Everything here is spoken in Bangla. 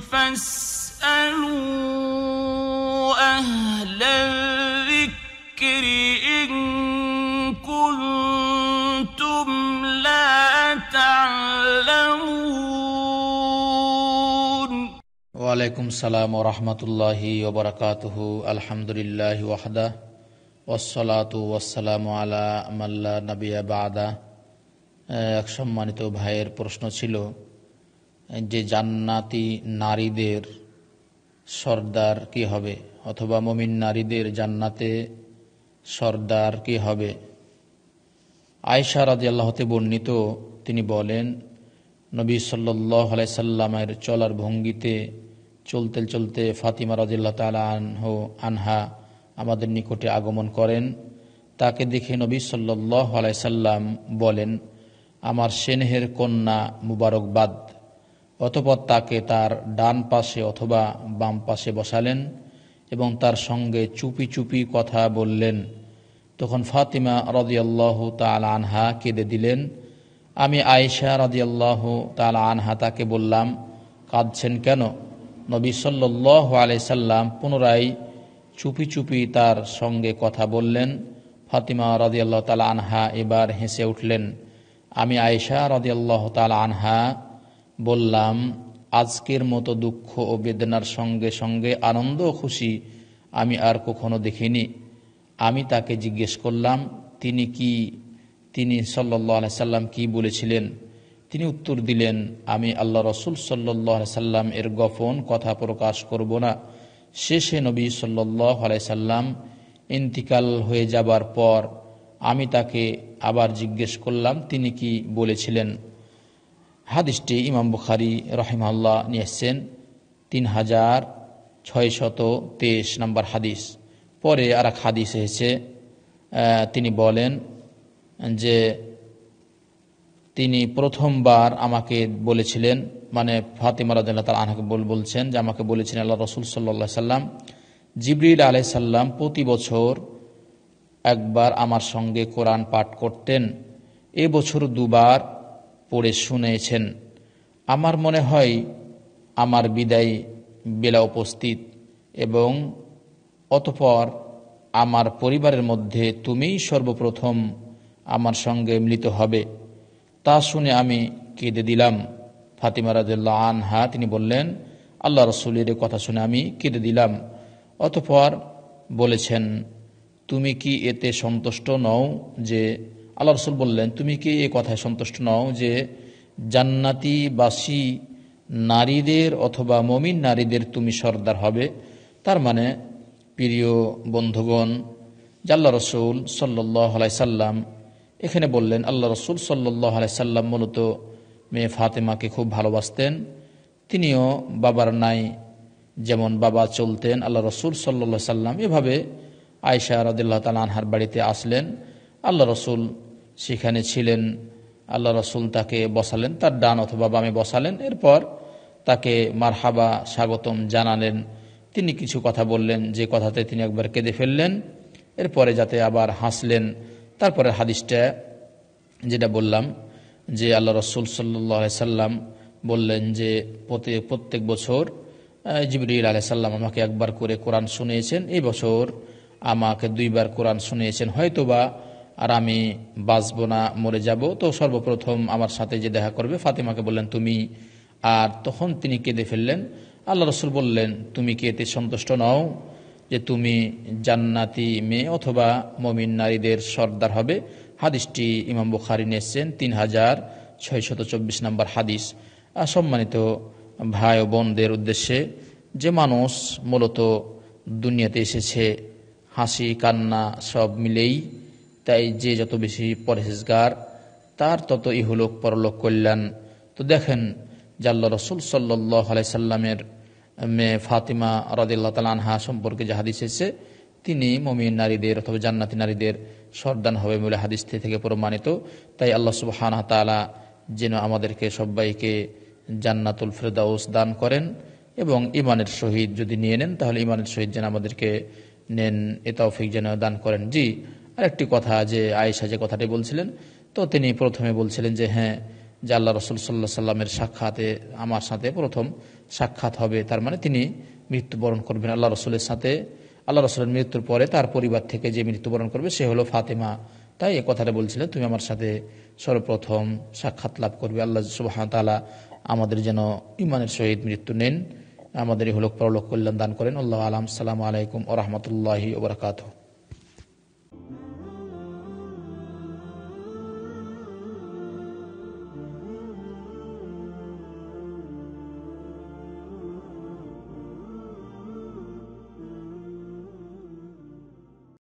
فاسألوا أهل الذكر إن كنتم لا تعلمون وعليكم السلام ورحمة الله وبركاته الحمد لله وحده والصلاة والسلام على من لا نبي بعده أه، এক সম্মানিত ভাইয়ের প্রশ্ন ছিল যে জান্নাতি নারীদের সর্দার কি হবে অথবা মমিন নারীদের জান্নাতে সর্দার কি হবে আয়সা রাজি আল্লাহতে বর্ণিত তিনি বলেন নবী সাল্লাহ সাল্লামের চলার ভঙ্গিতে চলতে চলতে ফাতিমা রাজিল্লা তালাহ আনহ আনহা আমাদের নিকটে আগমন করেন তাকে দেখে নবী সাল্লাহ সাল্লাম বলেন আমার সেনেহের কন্যা মুবারকবাদ অথবা তাকে তার ডান পাশে অথবা বাম পাশে বসালেন এবং তার সঙ্গে চুপি চুপি কথা বললেন তখন ফাতিমা রদিয়াল্লাহ তাল আনহা কেঁদে দিলেন আমি আয়েশা রদিয়াল্লাহ তাল আনহা তাকে বললাম কাঁদছেন কেন নবী সাল্লাহ আলাইসাল্লাম পুনরায় চুপি চুপি তার সঙ্গে কথা বললেন ফাতিমা রদিয়াল্লাহ তাল আনহা এবার হেসে উঠলেন আমি আয়েশা রদিয়াল্লাহ তাল আনহা বললাম আজকের মতো দুঃখ ও বেদনার সঙ্গে সঙ্গে আনন্দ ও খুশি আমি আর কখনো দেখিনি আমি তাকে জিজ্ঞেস করলাম তিনি কি তিনি সাল্লাহ সাল্লাম কি বলেছিলেন তিনি উত্তর দিলেন আমি আল্লাহ রসুল সাল্লাহ সাল্লাম এর গোপন কথা প্রকাশ করব না শেষে নবী সাল্লাহ সাল্লাম ইন্তিকাল হয়ে যাবার পর আমি তাকে আবার জিজ্ঞেস করলাম তিনি কি বলেছিলেন হাদিসটি ইমাম বুখারি রহিমাল্লাহ নিয়ে এসছেন তিন হাজার ছয় শত তেইশ নম্বর হাদিস পরে আর এক হাদিস এসেছে তিনি বলেন যে তিনি প্রথমবার আমাকে বলেছিলেন মানে ফাতিমা রাজাল্লাহ তার আনাকে বল বলছেন যে আমাকে বলেছেন আল্লাহ রসুল সাল্লা সাল্লাম জিবরিল আলাই সাল্লাম প্রতি বছর একবার আমার সঙ্গে কোরআন পাঠ করতেন এবছর দুবার পড়ে শুনেছেন আমার মনে হয় আমার বিদায় বেলা উপস্থিত এবং অতপর আমার পরিবারের মধ্যে তুমিই সর্বপ্রথম আমার সঙ্গে মিলিত হবে তা শুনে আমি কেঁদে দিলাম ফাতিমা রাজুল্লাহ আনহা তিনি বললেন আল্লাহ রসুলের কথা শুনে আমি কেঁদে দিলাম অতপর বলেছেন তুমি কি এতে সন্তুষ্ট নও যে আল্লাহ রসুল বললেন তুমি কি এ কথায় সন্তুষ্ট নও যে জান্নাতি বাসী নারীদের অথবা মমিন নারীদের তুমি সর্দার হবে তার মানে প্রিয় বন্ধুগণ জাল্লা রসুল সাল্লাই সাল্লাম এখানে বললেন আল্লাহ রসুল সাল্লাহ সাল্লাম মূলত মেয়ে ফাতেমাকে খুব ভালোবাসতেন তিনিও বাবার নাই যেমন বাবা চলতেন আল্লাহ রসুল সাল্লা সাল্লাম এভাবে আয়সা রদুল্লাহ তাল আনহার বাড়িতে আসলেন আল্লাহ রসুল সেখানে ছিলেন আল্লাহ রসুল তাকে বসালেন তার ডান অথবা বামে বসালেন এরপর তাকে মারহাবা স্বাগতম জানালেন তিনি কিছু কথা বললেন যে কথাতে তিনি একবার কেঁদে ফেললেন এরপরে যাতে আবার হাসলেন তারপরে হাদিসটা যেটা বললাম যে আল্লাহ রসুল সাল্লি সাল্লাম বললেন যে প্রত্যেক বছর জিবরিল আলাই সাল্লাম আমাকে একবার করে কোরআন শুনিয়েছেন এই বছর আমাকে দুইবার কোরআন শুনিয়েছেন হয়তোবা আর আমি বাঁচব না মরে যাব তো সর্বপ্রথম আমার সাথে যে দেখা করবে ফাতেমাকে বললেন তুমি আর তখন তিনি কেঁদে ফেললেন আল্লাহ রসুল বললেন তুমি কি এতে সন্তুষ্ট নও যে তুমি জান্নাতি মেয়ে অথবা মমিন নারীদের সর্দার হবে হাদিসটি ইমাম বুখারি নিয়েছেন তিন হাজার ছয়শত চব্বিশ নম্বর হাদিস সম্মানিত ভাই ও বোনদের উদ্দেশ্যে যে মানুষ মূলত দুনিয়াতে এসেছে হাসি কান্না সব মিলেই তাই যে যত বেশি পরহেজগার তার তত ইহলোক পরলোক কল্যাণ তো দেখেন জাল্লা রসুল সাল্লাহ আলাইসাল্লামের মেয়ে ফাতিমা রাদিল্লা তাল আনহা সম্পর্কে যা হাদিস এসেছে তিনি মমিন নারীদের অথবা জান্নাতি নারীদের সর্দান হবে বলে হাদিস থেকে প্রমাণিত তাই আল্লাহ সুবাহানা তালা যেন আমাদেরকে সবাইকে জান্নাতুল ফেরদাউস দান করেন এবং ইমানের শহীদ যদি নিয়ে নেন তাহলে ইমানের শহীদ যেন আমাদেরকে নেন এ তৌফিক যেন দান করেন জি আরেকটি কথা যে আয়েশা যে কথাটি বলছিলেন তো তিনি প্রথমে বলছিলেন যে হ্যাঁ যে আল্লাহ রসুল সাল্লাহ সাল্লামের সাক্ষাতে আমার সাথে প্রথম সাক্ষাৎ হবে তার মানে তিনি মৃত্যুবরণ করবেন আল্লাহ রসুলের সাথে আল্লাহ রসুলের মৃত্যুর পরে তার পরিবার থেকে যে মৃত্যুবরণ করবে সে হলো ফাতেমা তাই এ কথাটা বলছিলেন তুমি আমার সাথে সর্বপ্রথম সাক্ষাৎ লাভ করবে আল্লাহ সুবাহ তালা আমাদের যেন ইমানের সহিত মৃত্যু নেন আমাদের হলোক পরলোক কল্যাণ দান করেন আল্লাহ আলাম সালাম আলাইকুম ও রহমতুল্লাহি ওবরাকাতু